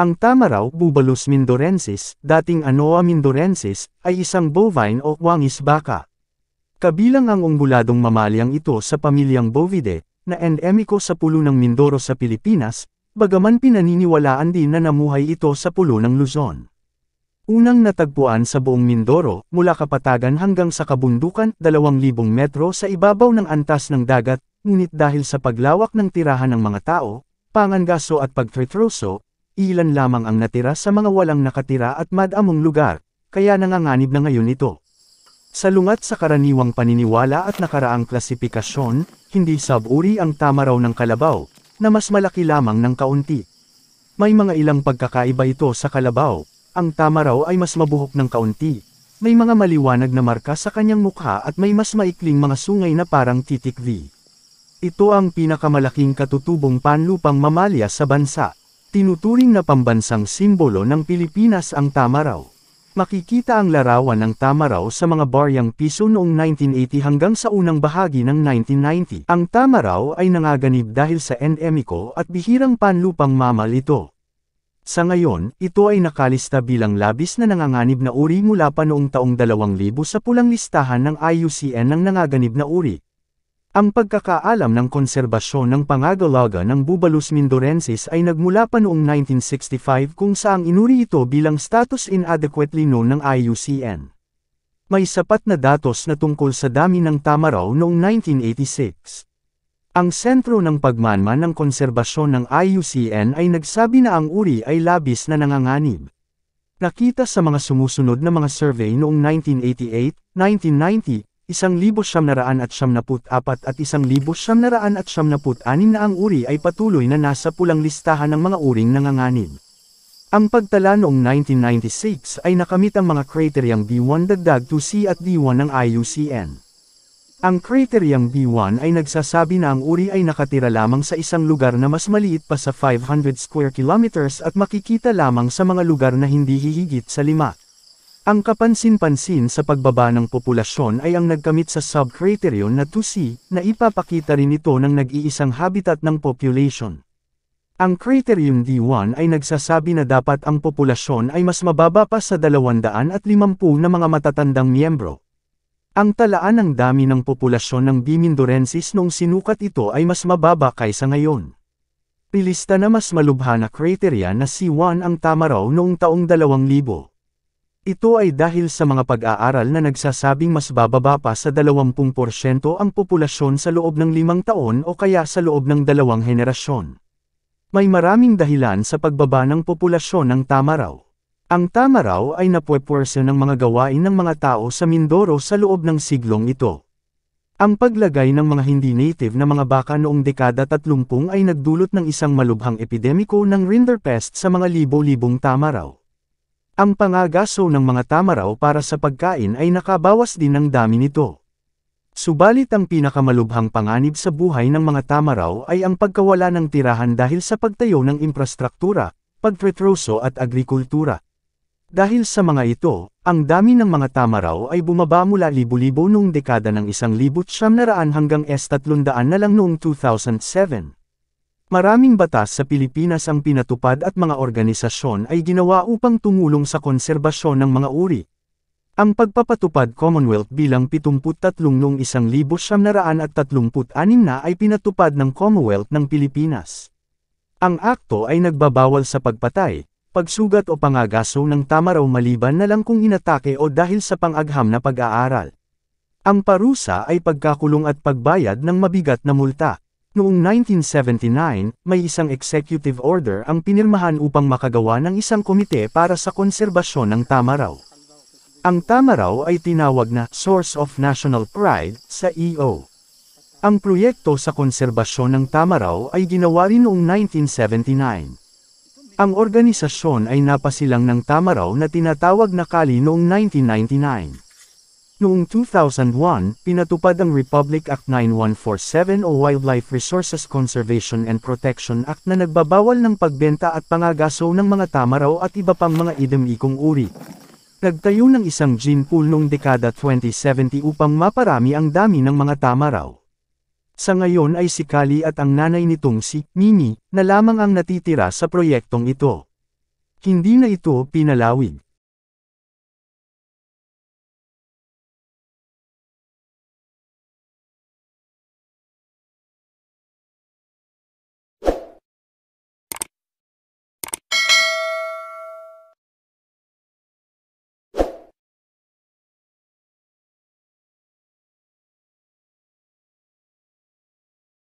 Ang tamaraw Bubalus mindorensis, dating Anoa mindorensis, ay isang bovine o wangis baka. Kabilang ang umbuladong mamalyang ito sa pamilyang Bovidae, na endemiko sa pulo ng Mindoro sa Pilipinas, bagaman pinaniniwalaan din na namuhay ito sa pulo ng Luzon. Unang natagpuan sa buong Mindoro, mula Kapatagan hanggang sa Kabundukan, 2,000 metro sa ibabaw ng antas ng dagat, ngunit dahil sa paglawak ng tirahan ng mga tao, pangangaso at pagtretroso, ilan lamang ang natira sa mga walang nakatira at madamong lugar, kaya nanganganib na ngayon ito. Sa lungat sa karaniwang paniniwala at nakaraang klasipikasyon, hindi saburi ang tama raw ng kalabaw, na mas malaki lamang ng kaunti. May mga ilang pagkakaiba ito sa kalabaw, ang tama raw ay mas mabuhok ng kaunti, may mga maliwanag na marka sa kanyang mukha at may mas maikling mga sungay na parang titik V. Ito ang pinakamalaking katutubong panlupang mamalya sa bansa. Tinuturing na pambansang simbolo ng Pilipinas ang tamaraw. Makikita ang larawan ng tamaraw sa mga baryang piso noong 1980 hanggang sa unang bahagi ng 1990. Ang tamaraw ay nangaganib dahil sa endemiko at bihirang panlupang mamal ito. Sa ngayon, ito ay nakalista bilang labis na nanganganib na uri mula pa noong taong 2000 sa pulang listahan ng IUCN ng nangaganib na uri. Ang pagkakaalam ng konserbasyon ng pangagalaga ng Bubalus mindorensis ay nagmula pa noong 1965 kung saang inuri ito bilang status inadequately known ng IUCN. May sapat na datos na tungkol sa dami ng tamaraw noong 1986. Ang sentro ng pagmanman ng konserbasyon ng IUCN ay nagsabi na ang uri ay labis na nanganganib. Nakita sa mga sumusunod na mga survey noong 1988, 1990, isang libo siyam naraan at siyam naput apat at isang libo siyam naraan at siyam naput anim na ang uri ay patuloy na nasa pulang listahan ng mga uring nanganganib. Ang pagtala noong 1996 ay nakamit ang mga kriteryang B1 dagdag 2C at D1 ng IUCN. Ang kriteryang B1 ay nagsasabi na ang uri ay nakatira lamang sa isang lugar na mas maliit pa sa 500 square kilometers at makikita lamang sa mga lugar na hindi hihigit sa 5. Ang kapansin-pansin sa pagbaba ng populasyon ay ang nagkamit sa subcriterion criterion na 2C, na ipapakita rin ito ng nag-iisang habitat ng population. Ang criterion D1 ay nagsasabi na dapat ang populasyon ay mas mababa pa sa 250 na mga matatandang miyembro. Ang talaan ng dami ng populasyon ng Bimindorensis noong sinukat ito ay mas mababa kaysa ngayon. Pilista na mas malubha na kriteria na C1 ang tama raw noong taong 2000. Ito ay dahil sa mga pag-aaral na nagsasabing mas bababa pa sa 20% ang populasyon sa loob ng limang taon o kaya sa loob ng dalawang henerasyon. May maraming dahilan sa pagbaba ng populasyon ng Tamaraw. Ang Tamaraw ay napwepwersa ng mga gawain ng mga tao sa Mindoro sa loob ng siglong ito. Ang paglagay ng mga hindi native na mga baka noong dekada 30 ay nagdulot ng isang malubhang epidemiko ng rinderpest sa mga libo-libong Tamaraw. Ang pangagaso ng mga tamaraw para sa pagkain ay nakabawas din ng dami nito. Subalit ang pinakamalubhang panganib sa buhay ng mga tamaraw ay ang pagkawala ng tirahan dahil sa pagtayo ng infrastruktura, pagtretroso at agrikultura. Dahil sa mga ito, ang dami ng mga tamaraw ay bumaba mula libo-libo noong dekada ng 1900 hanggang S300 na lang noong 2007. Maraming batas sa Pilipinas ang pinatupad at mga organisasyon ay ginawa upang tumulong sa konserbasyon ng mga uri. Ang pagpapatupad Commonwealth bilang 73,136 na ay pinatupad ng Commonwealth ng Pilipinas. Ang akto ay nagbabawal sa pagpatay, pagsugat o pangagaso ng tama raw maliban na lang kung inatake o dahil sa pangagham na pag-aaral. Ang parusa ay pagkakulong at pagbayad ng mabigat na multa. Noong 1979, may isang executive order ang pinirmahan upang makagawa ng isang komite para sa konserbasyon ng tamaraw. Ang tamaraw ay tinawag na Source of National Pride sa EO. Ang proyekto sa konserbasyon ng tamaraw ay ginawa rin noong 1979. Ang organisasyon ay napasilang ng tamaraw na tinatawag na Kali noong 1999. Noong 2001, pinatupad ang Republic Act 9147 o Wildlife Resources Conservation and Protection Act na nagbabawal ng pagbenta at pangagaso ng mga tamaraw at iba pang mga idem uri. Nagtayo ng isang gene pool noong dekada 2070 upang maparami ang dami ng mga tamaraw. Sa ngayon ay si Kali at ang nanay nitong si Mimi na lamang ang natitira sa proyektong ito. Hindi na ito pinalawig.